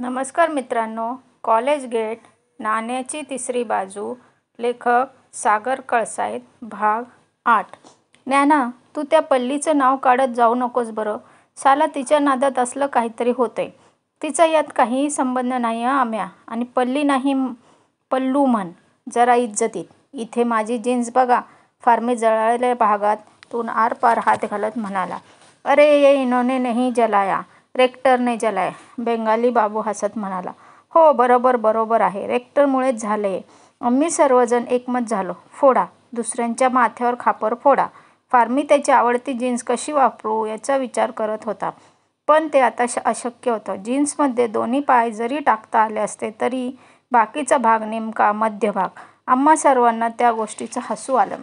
नमस्कार मित्रांनो college gate नाण्याची तिसरी बाजू लेखक सागर कळसाईत भाग आठ नाना तू त्या पल्लीचं नाव काढत जाऊ नकोस बरं साला तिच्या नादात असलं काहीतरी होतंय तिचा यात काहीही संबंध नाही आम्या आणि पल्ली नाही पल्लू म्हण जरा इज्जतीत इथे माझी जीन्स बघा फार्मी जळालेल्या तू आरपार हात घालत म्हणाला अरे ये इनोने नाही जलाया रेक्टरने जलाय बेंगाली बाबू हसत म्हणाला हो बरोबर बरोबर आहे रेक्टरमुळेच झाले आम्ही सर्वजण एकमत झालो फोडा दुसऱ्यांच्या माथ्यावर खापर फोडा फार्मी त्याची आवडती जीन्स कशी वापरू याचा विचार करत होता पण ते आता अशक्य होतं जीन्समध्ये दोन्ही पाय जरी टाकता आले असते तरी बाकीचा भाग नेमका मध्यभाग आम्हा सर्वांना त्या गोष्टीचं हसू आलं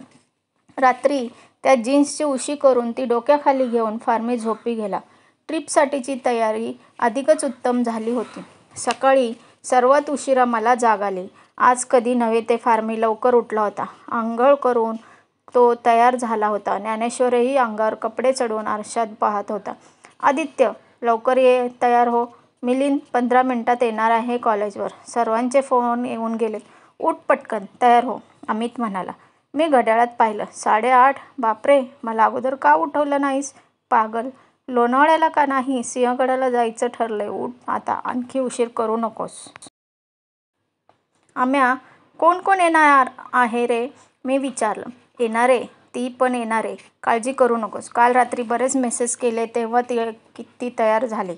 रात्री त्या जीन्सची उशी करून ती डोक्याखाली घेऊन फार्मी झोपी गेला ट्रिपसाठीची तयारी अधिकच उत्तम झाली होती सकाळी सर्वात उशिरा मला जाग आली आज कधी नव्हे ते फार मी लवकर उठला होता आंघोळ करून तो तयार झाला होता ज्ञानेश्वरही अंगावर कपडे चढवून आरशात पाहत होता आदित्य लवकर ये तयार हो मिलिंद पंधरा मिनटात येणार आहे कॉलेजवर सर्वांचे फोन येऊन गेले उठ पटकन तयार हो अमित म्हणाला मी घड्याळात पाहिलं साडेआठ बापरे मला अगोदर का उठवलं नाहीस पागल लोणावळ्याला का नाही, सिंहगडाला जायचं ठरलंय. उठ आता, आणखी उशीर करू नकोस. "आम्या, कोण कोण येणार आहे रे? मी विचारलं. "येणारे, ती पण येणार आहे काळजी करू नकोस. काल रात्री बरेच मेसेज केले तेव्हा ती किती तयार झाली.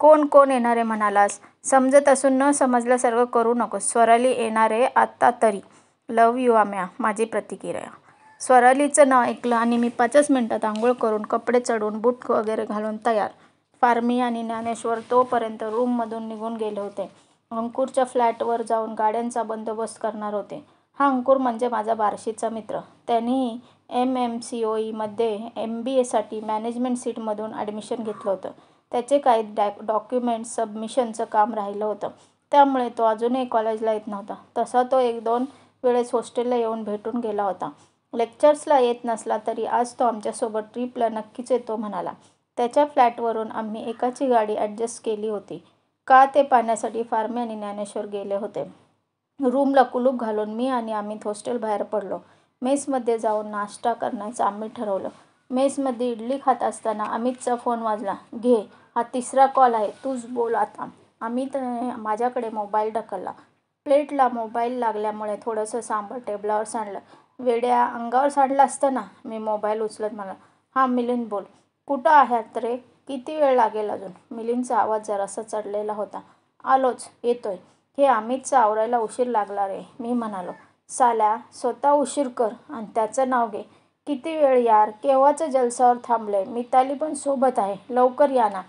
कोण कोण येणारे म्हणालास? समजत असून न समजल्यासारखं करू नकोस. स्वराली येणार आहे आत्ता तरी. Love you Amya. माझी प्रतिक्रिया स्वरालीचं नाव ऐकलं आणि मी पाचच मिनटात आंघोळ करून कपडे चढून बूट वगैरे घालून तयार फार्मी आणि ज्ञानेश्वर तोपर्यंत रूममधून निघून गेले होते अंकुरच्या फ्लॅटवर जाऊन गाड्यांचा बंदोबस्त करणार होते हा अंकुर म्हणजे माझा बारशीचा मित्र त्यांनीही एम एम सी ओ ईमध्ये एम बी एसाठी मॅनेजमेंट सीटमधून ॲडमिशन घेतलं होतं त्याचे काही डॅ डॉक्युमेंट सबमिशनचं काम राहिलं होतं त्यामुळे तो अजूनही कॉलेजला येत नव्हता तसा तो एक दोन वेळेस हॉस्टेलला येऊन भेटून गेला होता लेक्चर्सला येत नसला तरी आज तो आमच्यासोबत ट्रीपला नक्कीच येतो म्हणाला त्याच्या फ्लॅटवरून आम्ही एकाची गाडी ॲडजस्ट केली होती का ते पाहण्यासाठी फार्मे आणि ज्ञानेश्वर गेले होते रूमला कुलूप घालून मी आणि आम्ही हॉस्टेल बाहेर पडलो मेसमध्ये जाऊन नाश्ता करण्याचं आम्ही ठरवलं मेसमध्ये इडली खात असताना अमितचा फोन वाजला घे हा तिसरा कॉल आहे तूच बोल आता अमितने माझ्याकडे मोबाईल ढकलला प्लेटला मोबाईल लागल्यामुळे थोडंसं सांबर टेबलावर सांडलं वेड्या अंगावर साडला असताना मी मोबाईल उचलत मला हां मिलिंद बोल कुठं आहात रे किती वेळ लागेल अजून मिलिंदचा आवाज जरासा चढलेला होता आलोच येतोय हे अमितचा आवरायला उशीर लागला रे मी म्हणालो साल्या स्वतः उशीर कर आणि त्याचं नाव घे किती वेळ यार केव्हाचं जलसावर थांबले मिताली पण सोबत आहे लवकर या ना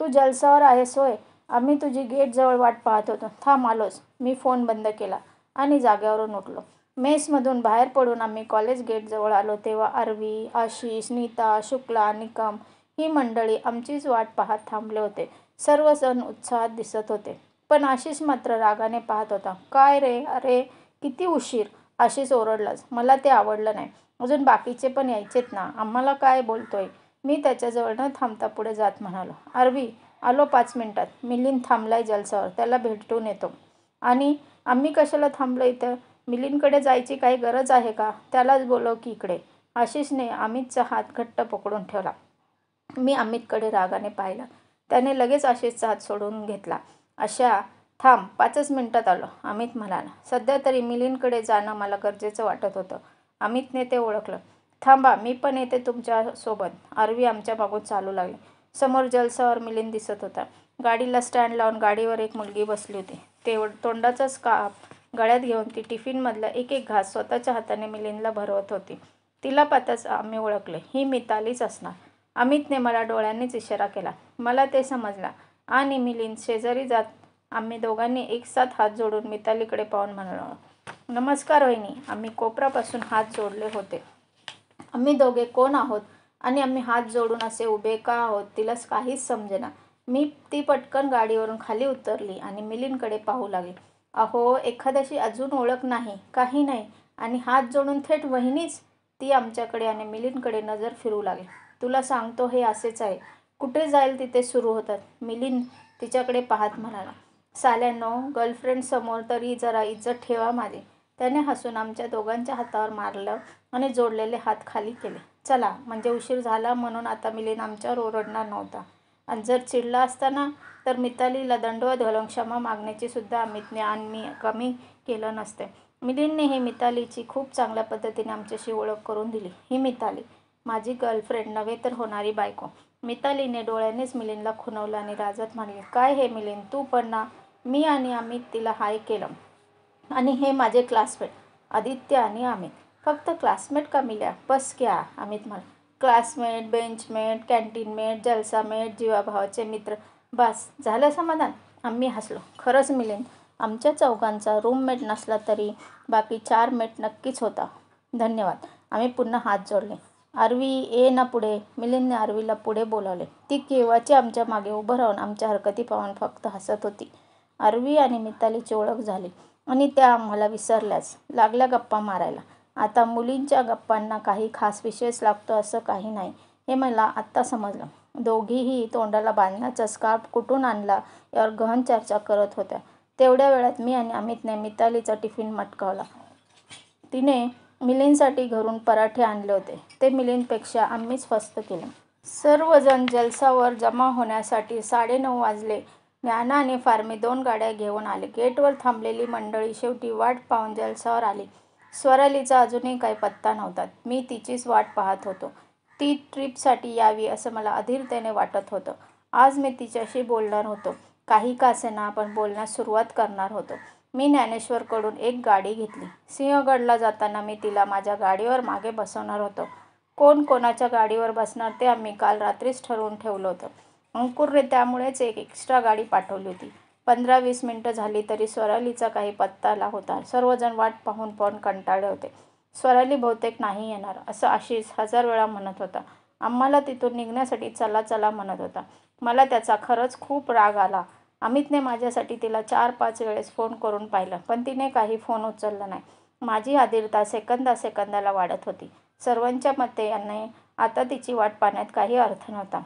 तू जलसावर आहेस होय आम्ही तुझी गेटजवळ वाट पाहत होतो थांब आलोच मी फोन बंद केला आणि जागेवरून उठलो मेसमधून बाहेर पडून आम्ही कॉलेज गेटजवळ आलो तेव्हा अरवी आशिष नीता शुक्ला निकम ही मंडळी आमचीच वाट पाहत थांबले होते सर्व सण उत्साहात दिसत होते पण आशिष मात्र रागाने पाहत होता काय रे अरे किती उशीर आशिष ओरडलाच मला ते आवडलं नाही अजून बाकीचे पण यायचेत ना आम्हाला काय बोलतोय मी त्याच्याजवळ न थांबता पुढे जात म्हणालो अरवी आलो पाच मिनिटात मिलिंद थांबलाय जलसावर त्याला भेटून येतो आणि आम्ही कशाला थांबलो इथं मिलींकडे जायची काही गरज आहे का त्यालाच बोलव की इकडे आशिषने अमितचा हात घट्ट पकडून ठेवला मी अमितकडे रागाने पाहिलं त्याने लगेच आशिषचा हात सोडून घेतला अशा थांब पाचच मिनिटात आलो अमित म्हणाला सध्या तरी मिलींकडे जाणं मला गरजेचं वाटत होतं अमितने ते ओळखलं थांबा मी पण येते तुमच्यासोबत आरवी आमच्या मागून चालू लागली समोर जलसावर मिलिंद दिसत होता गाडीला स्टँड लावून गाडीवर एक मुलगी बसली होती ते तोंडाचाच काप गळ्यात घेऊन ती टिफिनमधला एक एक घास स्वतःच्या हाताने मिलिंदला भरवत होती तिला पाहताच आम्ही ओळखले ही मितालीच असणार अमितने मला डोळ्यांनीच इशारा केला मला ते समजला आणि मिलिंद शेजारी जात आम्ही दोघांनी एक साथ हात जोडून मितालीकडे पाहून म्हणलो नमस्कार वहिनी आम्ही कोपरापासून हात जोडले होते आम्ही दोघे कोण आहोत आणि आम्ही हात जोडून असे उभे का आहोत तिलाच काहीच समजेना मी ती पटकन गाडीवरून खाली उतरली आणि मिलिंदकडे पाहू लागली अहो एखाद्याशी अजून ओळख नाही काही नाही आणि हात जोडून थेट वहिनीच ती आमच्याकडे आणि मिलिनकडे नजर फिरू लागली तुला सांगतो हे असेच आहे कुठे जाईल तिथे सुरू होतात मिलिन तिच्याकडे पाहत म्हणाला साल्यानो गर्लफ्रेंडसमोर तरी जरा इज्जत ठेवा माझी त्याने हसून आमच्या दोघांच्या हातावर मारलं आणि जोडलेले हात खाली केले चला म्हणजे उशीर झाला म्हणून आता मिलिन आमच्यावर ओरडणार नव्हता आणि जर चिडला असताना तर मितालीला दंडवत घालून क्षमा मागण्याची सुद्धा अमितने आणि मी कमी केलं नसते मिलिंदने ही मितालीची खूप चांगल्या पद्धतीने आमच्याशी ओळख करून दिली ही मिताली माझी गर्लफ्रेंड नव्हे तर होणारी बायको मितालीने डोळ्यानेच मिलिंदला खुनवलं आणि राजत म्हणले काय हे मिलिंद तू पण ना मी आणि अमित तिला हाय केलं आणि हे माझे क्लासमेट आदित्य आणि अमित फक्त क्लासमेट का मिल्या बस क्या अमित म्हणाला क्लासमेट बेंचमेट कॅन्टीनमेट जलसामेट जीवाभावाचे मित्र बस झालं समाधान आम्ही हसलो खरंच मिलेन आमच्या चौघांचा रूममेट नसला तरी बाकी चार मेट नक्कीच होता धन्यवाद आम्ही पुन्हा हात जोडले आरवी ये ना पुढे मिलिंदने आरवीला पुढे बोलावले ती केव्हाची आमच्या मागे उभं राहून आमच्या हरकती पाहून फक्त हसत होती आरवी आणि मितालीची ओळख झाली आणि त्या आम्हाला विसरल्याच लागल्या गप्पा मारायला आता मुलींच्या गप्पांना काही खास विशेष लागतो असं काही नाही हे मला आत्ता समजलं. दोघीही तोंडाला बांधण्याचा स्कार्फ कुठून आणला यावर गहन चर्चा करत होत्या. तेवढ्या वेळात मी आणि अमितने मितालीचा टिफिन मटकावला. तिने मिलींसाठी घरून पराठे आणले होते. ते मिलींपेक्षा आम्हीच स्वस्त केले. सर्वजण जलसावर जमा होण्यासाठी साडेनऊ वाजले. ज्ञाना आणि फार्मी दोन गाड्या घेऊन आले. गेटवर थांबलेली मंडळी शेवटी वाट पाहून जलसावर आली. स्वरालीचा अजूनही काही पत्ता नव्हता मी तिचीच वाट पाहत होतो ती ट्रीपसाठी यावी असं मला अधीरतेने वाटत होतं आज मी तिच्याशी बोलणार होतो काही का ना आपण बोलण्यास सुरुवात करणार होतो मी ज्ञानेश्वरकडून एक गाडी घेतली सिंहगडला जाताना मी तिला माझ्या गाडीवर मागे बसवणार होतो कोण कोणाच्या गाडीवर बसणार ते आम्ही काल रात्रीच ठरवून ठेवलं होतं अंकुरने त्यामुळेच एक एक्स्ट्रा गाडी पाठवली होती पंधरा वीस मिनटं झाली तरी स्वरालीचा काही पत्ता आला होता सर्वजण वाट पाहून पण कंटाळले होते स्वराली बहुतेक नाही येणार असं आशिष हजार वेळा म्हणत होता आम्हाला तिथून निघण्यासाठी चला चला म्हणत होता मला त्याचा खरंच खूप राग आला अमितने माझ्यासाठी तिला चार पाच वेळेस फोन करून पाहिलं पण तिने काही फोन उचलला नाही माझी आदिरता सेकंदा सेकंदाला वाढत होती सर्वांच्या मते यांनी आता तिची वाट पाहण्यात काही अर्थ नव्हता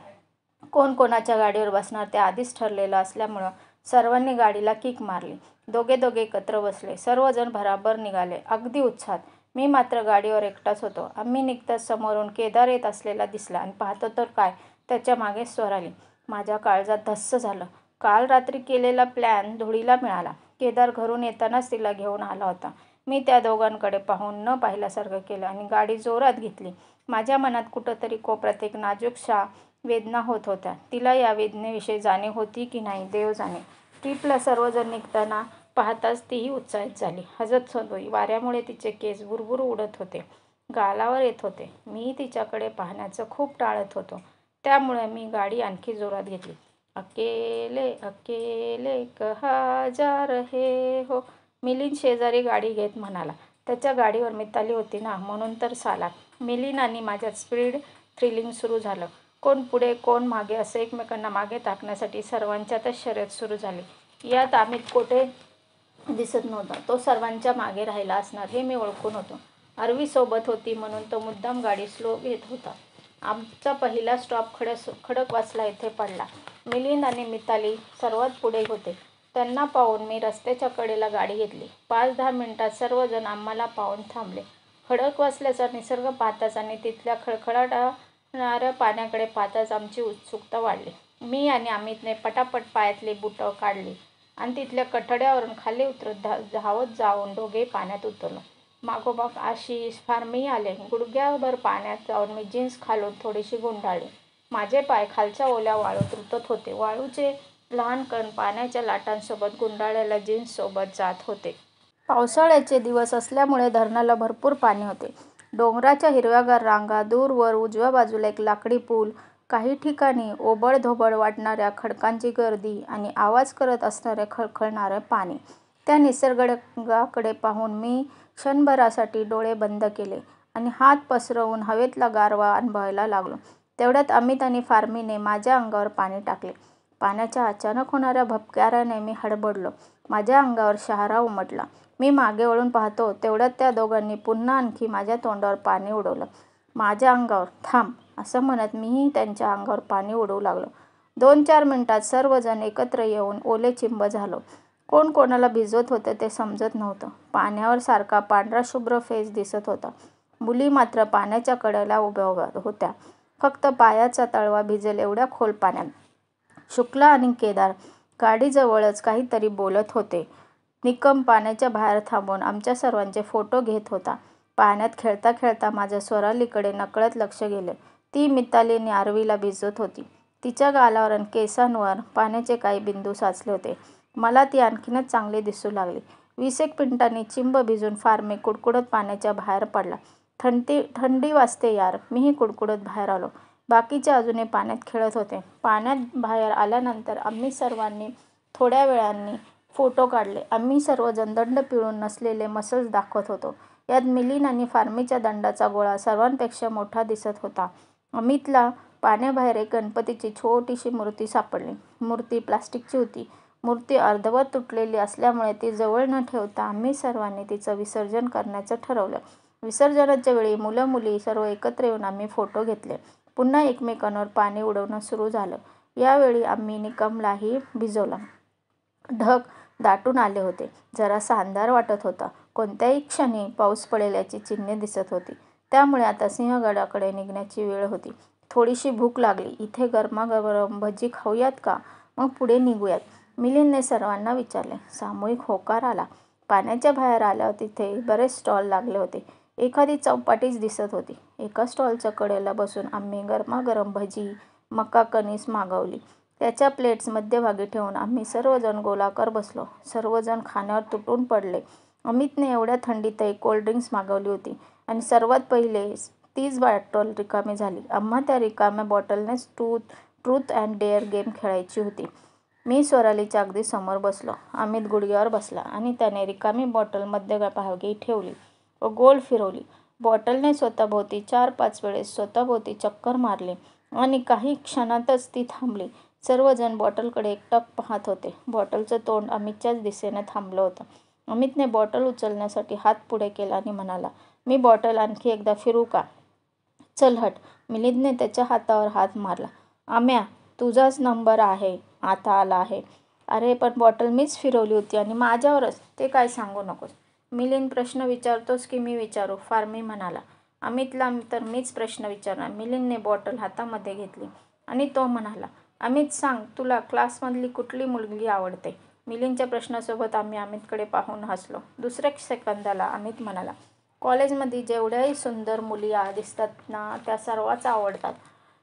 कोण कोणाच्या गाडीवर बसणार ते आधीच ठरलेलं असल्यामुळं सर्वांनी गाडीला किक मारली. दोघे दोघे एकत्र बसले. सर्वजण भराभर निघाले, अगदी उत्साहात. मी मात्र गाडीवर एकटाच होतो. आम्ही निघताच समोरून केदार येत असलेला दिसला आणि पाहतो तर काय, त्याच्या मागे स्वर आली माझ्या काळजात धस्स झालं. काल रात्री केलेला प्लॅन धुळीला मिळाला. केदार घरून येतानाच तिला घेऊन आला होता. मी त्या दोघांकडे पाहून न पाहिल्यासारखं केलं आणि गाडी जोरात घेतली. माझ्या मनात कुठंतरी कोपऱ्यात एक नाजूकशा वेदना होत होत्या तिला या वेदनेविषयी जाणीव होती की नाही देव जाणे ट्रीपला सर्वजण निघताना पाहताच तीही उत्साहित झाली हजत सोनोई वाऱ्यामुळे तिचे केस बुरबुर उडत होते गालावर येत होते मी तिच्याकडे पाहण्याचं खूप टाळत होतो त्यामुळे मी गाडी आणखी जोरात घेतली अकेले अकेले कहा जा रहे हो मिलिंद शेजारी गाडी घेत म्हणाला त्याच्या गाडीवर मिताली होती ना म्हणून तर साला मिलिन आणि माझ्यात स्पीड थ्रिलिंग सुरू झालं कोण पुढे कोण मागे असं एकमेकांना मागे टाकण्यासाठी सर्वांच्यातच शर्यत सुरू झाली यात अमित कोठे दिसत नव्हता तो सर्वांच्या मागे राहिला असणार हे मी ओळखून होतो अरवी सोबत होती म्हणून तो मुद्दाम गाडी स्लो घेत होता आमचा पहिला स्टॉप खडस खडकवासला येथे पडला मिलिंद आणि मिताली सर्वात पुढे होते त्यांना पाहून मी रस्त्याच्या कडेला गाडी घेतली पाच दहा मिनिटात सर्वजण आम्हाला पाहून थांबले खडक वाचल्याचा निसर्ग पाहताच आणि तिथल्या खळखळाटा नारळ पाण्याकडे पाहताच आमची उत्सुकता वाढली मी आणि अमितने पटापट पायातले बुट काढली आणि तिथल्या कठड्यावरून खाली उतरत धा धावत जाऊन दोघे पाण्यात उतरलो मागोमाग आशिष फार मी आले गुडघ्याभर पाण्यात जाऊन मी जीन्स खालून थोडीशी गुंडाळली माझे पाय खालच्या ओल्या वाळूत रुतत होते वाळूचे लहान कण पाण्याच्या लाटांसोबत गुंडाळ्याला जीन्ससोबत जात होते पावसाळ्याचे दिवस असल्यामुळे धरणाला भरपूर पाणी होते डोंगराच्या हिरव्यागार रांगा, दूरवर उजव्या बाजूला एक लाकडी पूल, काही ठिकाणी ओबडधोबड वाटणाऱ्या खडकांची गर्दी आणि आवाज करत असणारे खळखळणारे पाणी. त्या निसर्गाकडे पाहून मी क्षणभरासाठी डोळे बंद केले आणि हात पसरवून हवेतला गारवा अनुभवायला लागलो. तेवढ्यात अमित आणि फार्मीने माझ्या अंगावर पाणी टाकले. पाण्याच्या अचानक होणाऱ्या भपक्याराने मी हडबडलो. माझ्या अंगावर शहारा उमटला. मी मागे वळून पाहतो तेवढ्यात त्या दोघांनी पुन्हा आणखी माझ्या तोंडावर पाणी उडवलं. माझ्या अंगावर. थांब असं म्हणत मीही त्यांच्या अंगावर पाणी उडवू लागलो. दोन-चार मिनिटात सर्वजण एकत्र येऊन ओले चिंब झालो. कोण कोणाला भिजवत होतं ते समजत नव्हतं. पाण्यावर सारखा पांढरा शुभ्र फेस दिसत होता. मुली मात्र पाण्याच्या कडेला उभ्या होत्या. फक्त पायाचा तळवा भिजेल एवढ्या खोल पाण्यात. शुक्ला आणि केदार गाडीजवळच काहीतरी बोलत होते. निकम पाण्याच्या बाहेर थांबून आमच्या सर्वांचे फोटो घेत होता. पाण्यात खेळता खेळता माझ्या स्वरालीकडे नकळत लक्ष गेले ती मितालीने आरवीला भिजत होती. तिच्या गालावर केसांवर पाण्याचे काही बिंदू साचले होते. मला ती आणखीनच चांगली दिसू लागली. एक पिंटाने चिंब भिजून मी कुडकुडत पाण्याच्या बाहेर पडला. थंडी वाजते यार. मीही कुडकुडत बाहेर आलो. बाकीचे अजूनही पाण्यात खेळत होते पाण्यात बाहेर आल्यानंतर आम्ही सर्वांनी थोड्या वेळाने फोटो काढले आम्ही सर्वजण दंड पिळून नसलेले मसल्स दाखवत होतो यात मिलिन आणि फार्मीच्या दंडाचा गोळा सर्वांपेक्षा मोठा दिसत होता अमितला पाण्याबाहेर एक गणपतीची छोटीशी मूर्ती सापडली मूर्ती प्लास्टिकची होती मूर्ती अर्धवत तुटलेली असल्यामुळे ती जवळ न ठेवता आम्ही सर्वांनी तिचं विसर्जन करण्याचं ठरवलं विसर्जनाच्या वेळी मुलं मुली सर्व एकत्र येऊन आम्ही फोटो घेतले पुन्हा एकमेकांवर पाणी उडवणं सुरू झालं. यावेळी आम्ही निकमलाही भिजवला. ढग दाटून आले होते. जरा अंधार वाटत होता. कोणत्याही क्षणी पाऊस पडेल याची चिन्हे दिसत होती. त्यामुळे आता सिंहगडाकडे निघण्याची वेळ होती. थोडीशी भूक लागली. इथे गरमागरम भजी खाऊयात का? मग पुढे निघूयात. मिलिंदने सर्वांना विचारले. सामूहिक होकार आला. पाण्याच्या बाहेर आल्यावर तिथे बरेच स्टॉल लागले होते. एखादी चौपाटीच दिसत होती एका स्टॉलच्या कडेला बसून आम्ही गरमागरम भजी मका कणीस मागवली त्याच्या प्लेट्स मध्यभागी ठेवून आम्ही सर्वजण गोलाकार बसलो सर्वजण खाण्यावर तुटून पडले अमितने एवढ्या थंडीतही कोल्ड्रिंक्स मागवली होती आणि सर्वात पहिले तीच बॉटल रिकामी झाली आम्हा त्या रिकाम्या बॉटलनेच tooth truth and dare game खेळायची होती मी स्वरालीच्या अगदी समोर बसलो अमित गुडघ्यावर बसला आणि त्याने रिकामी बॉटल मध्यभागी ठेवली व गोल फिरवली बॉटलने स्वतःभोवती चार पाच वेळेस स्वतःभोवती चक्कर मारले आणि काही क्षणातच ती थांबली सर्वजण बॉटलकडे एकटक पाहत होते बॉटलचं तोंड अमितच्याच दिशेने थांबलं होतं अमितने बॉटल उचलण्यासाठी हात पुढे केला आणि म्हणाला मी बॉटल आणखी एकदा फिरू का चल हट मिलिंदने त्याच्या हातावर हात मारला आम्या तुझाच नंबर आहे आता आला आहे अरे पण बॉटल मीच फिरवली होती आणि माझ्यावरच ते काय सांगू नकोस मिलिंद प्रश्न विचारतोस की मी विचारू फार्मी म्हणाला अमितला तर मीच प्रश्न विचारणार मिलिंदने बॉटल हातामध्ये घेतली आणि तो म्हणाला अमित सांग तुला क्लासमधली कुठली मुलगी आवडते मिलिंदच्या प्रश्नासोबत आम्ही अमितकडे पाहून हसलो दुसऱ्या सेकंदाला अमित म्हणाला कॉलेजमध्ये जेवढ्याही सुंदर मुली दिसतात ना त्या सर्वाच आवडतात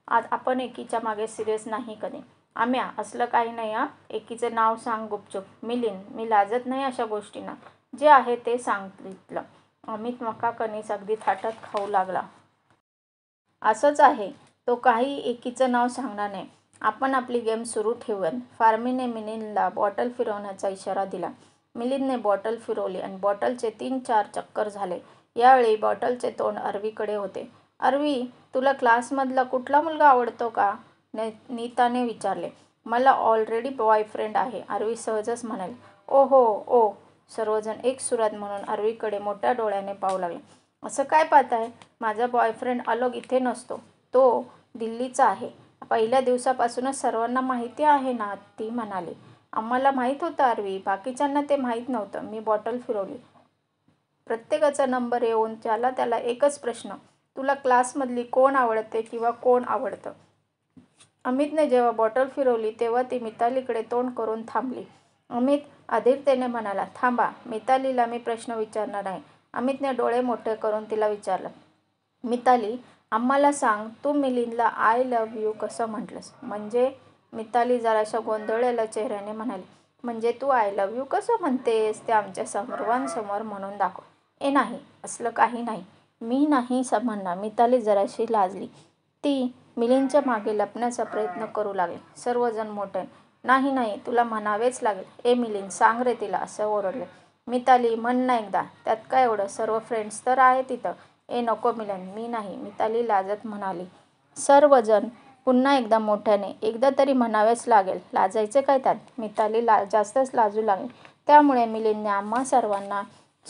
आज आपण एकीच्या मागे सिरियस नाही कधी आम्या असलं काही नाही आ एकीचं नाव सांग गुपचूप मिलिंद मी लाजत नाही अशा गोष्टींना जे आहे ते सांगितलं अमित मका कणीस अगदी थाटत खाऊ लागला असंच आहे तो काही एकीचं नाव सांगणार नाही आपण आपली गेम सुरू ठेवून फार्मीने मिलिंदला बॉटल फिरवण्याचा इशारा दिला मिलिंदने बॉटल फिरवली आणि बॉटलचे तीन चार चक्कर झाले यावेळी बॉटलचे तोंड अरवीकडे होते अरवी तुला क्लासमधला कुठला मुलगा आवडतो का ने नीताने विचारले मला ऑलरेडी बॉयफ्रेंड आहे अरवी सहजच म्हणाल ओ हो ओ सर्वजण एक सुरात म्हणून आरवीकडे मोठ्या डोळ्याने पाहू लागले असं काय पाहताय माझा बॉयफ्रेंड आलोक इथे नसतो तो दिल्लीचा आहे पहिल्या दिवसापासूनच सर्वांना माहिती आहे ना ती म्हणाली आम्हाला माहीत होतं आरवी बाकीच्यांना ते माहीत नव्हतं मी बॉटल फिरवली प्रत्येकाचा नंबर येऊन त्याला त्याला एकच प्रश्न तुला क्लासमधली कोण आवडते किंवा कोण आवडतं अमितने जेव्हा बॉटल फिरवली तेव्हा ती मितालीकडे तोंड करून थांबली अमित आदित्यने म्हणाला थांबा मितालीला मी प्रश्न विचारणार आहे अमितने डोळे मोठे करून तिला विचारलं मिताली आम्हाला सांग तू मिलिंदला आय लव यू कसं म्हटलंस म्हणजे मिताली जराशा गोंधळलेल्या चेहऱ्याने म्हणाली म्हणजे तू आय लव यू कसं म्हणतेस ते आमच्या सर्वांसमोर म्हणून दाखव ए नाही असलं काही नाही मी नाही म्हणणार मिताली जराशी लाजली ती मिलिंदच्या मागे लपण्याचा प्रयत्न करू लागली सर्वजण मोठे नाही नाही तुला म्हणावेच लागेल ए मिलिंद सांग रे तिला असं ओरडले मिताली म्हण ना एकदा त्यात काय एवढं सर्व फ्रेंड्स तर आहे तिथं ए नको मिलन मी नाही मिताली लाजत म्हणाली सर्वजण पुन्हा एकदा मोठ्याने एकदा तरी म्हणावेच लागेल लाजायचे काय त्यात मिताली ला जास्तच लाजू लागली त्यामुळे मिलिंदने आम्हा सर्वांना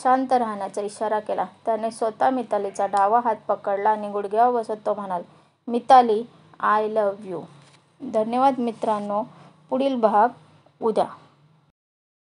शांत राहण्याचा इशारा केला त्याने स्वतः मितालीचा डावा हात पकडला आणि गुडघ्यावर बसत तो म्हणाल मिताली आय लव यू धन्यवाद मित्रांनो पुढील भाग उद्या